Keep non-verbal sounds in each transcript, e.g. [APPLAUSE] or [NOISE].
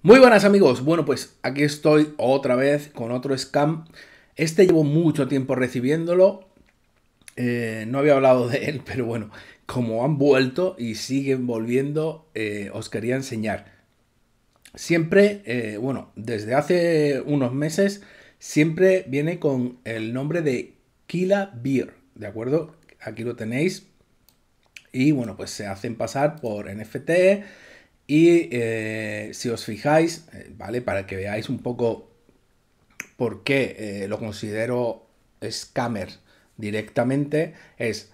Muy buenas amigos, bueno pues aquí estoy otra vez con otro scam. Este llevo mucho tiempo recibiéndolo, eh, no había hablado de él, pero bueno, como han vuelto y siguen volviendo, eh, os quería enseñar. Siempre, eh, bueno, desde hace unos meses, siempre viene con el nombre de Kila Beer, ¿de acuerdo? Aquí lo tenéis. Y bueno, pues se hacen pasar por NFT, y eh, si os fijáis, eh, ¿vale? Para que veáis un poco por qué eh, lo considero scammer directamente, es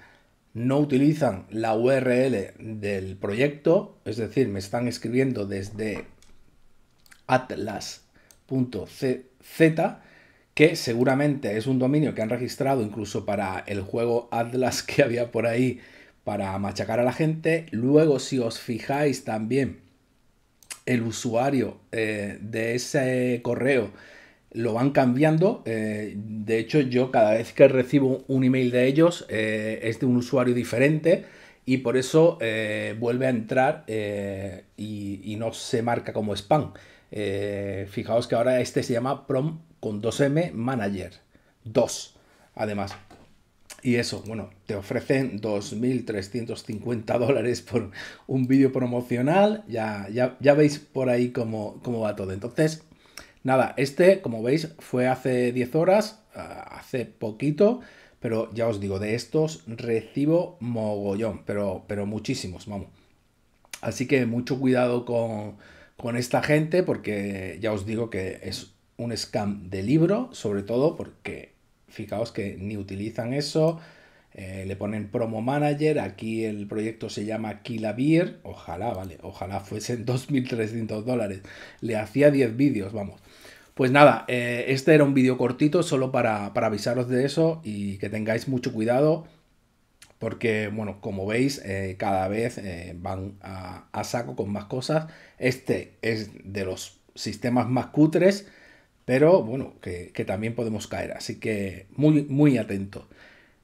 no utilizan la URL del proyecto, es decir, me están escribiendo desde atlas.cz, que seguramente es un dominio que han registrado incluso para el juego Atlas que había por ahí para machacar a la gente. Luego, si os fijáis también el usuario eh, de ese correo lo van cambiando. Eh, de hecho, yo cada vez que recibo un email de ellos eh, es de un usuario diferente y por eso vuelve a entrar y, y, no se marca como spam. fijaos que ahora este se llama prom con 2M manager 2. Además, y eso, bueno, te ofrecen 2.350 dólares por un vídeo promocional. Ya, ya, ya, veis por ahí cómo, cómo, va todo. Entonces, nada, este, como veis, fue hace 10 horas, ah, hace poquito, pero ya os digo, de estos recibo mogollón, pero, pero muchísimos, vamos. Así que mucho cuidado con, con esta gente porque ya os digo que es un scam de libro, sobre todo porque fijaos que ni utilizan eso, eh, le ponen promo manager, aquí el proyecto se llama beer ojalá, vale, ojalá fuesen 2.300 [LAUGHS] dólares, le hacía 10 vídeos, vamos. Pues nada, eh, este era un vídeo cortito solo para, para, avisaros de eso y que tengáis mucho cuidado porque, bueno, como veis, eh, cada vez van a saco con más cosas. Este es de los sistemas más cutres pero bueno, que, también podemos caer, así que muy, muy atento.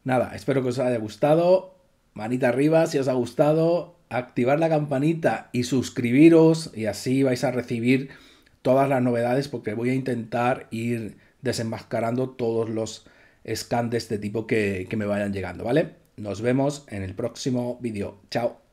Nada, espero que os haya gustado, manita arriba si os ha gustado, activar la campanita y suscribiros y así vais a recibir todas las novedades porque voy a intentar ir desenmascarando todos los scans de este tipo que, que me vayan llegando, ¿vale? Nos vemos en el próximo vídeo. Chao.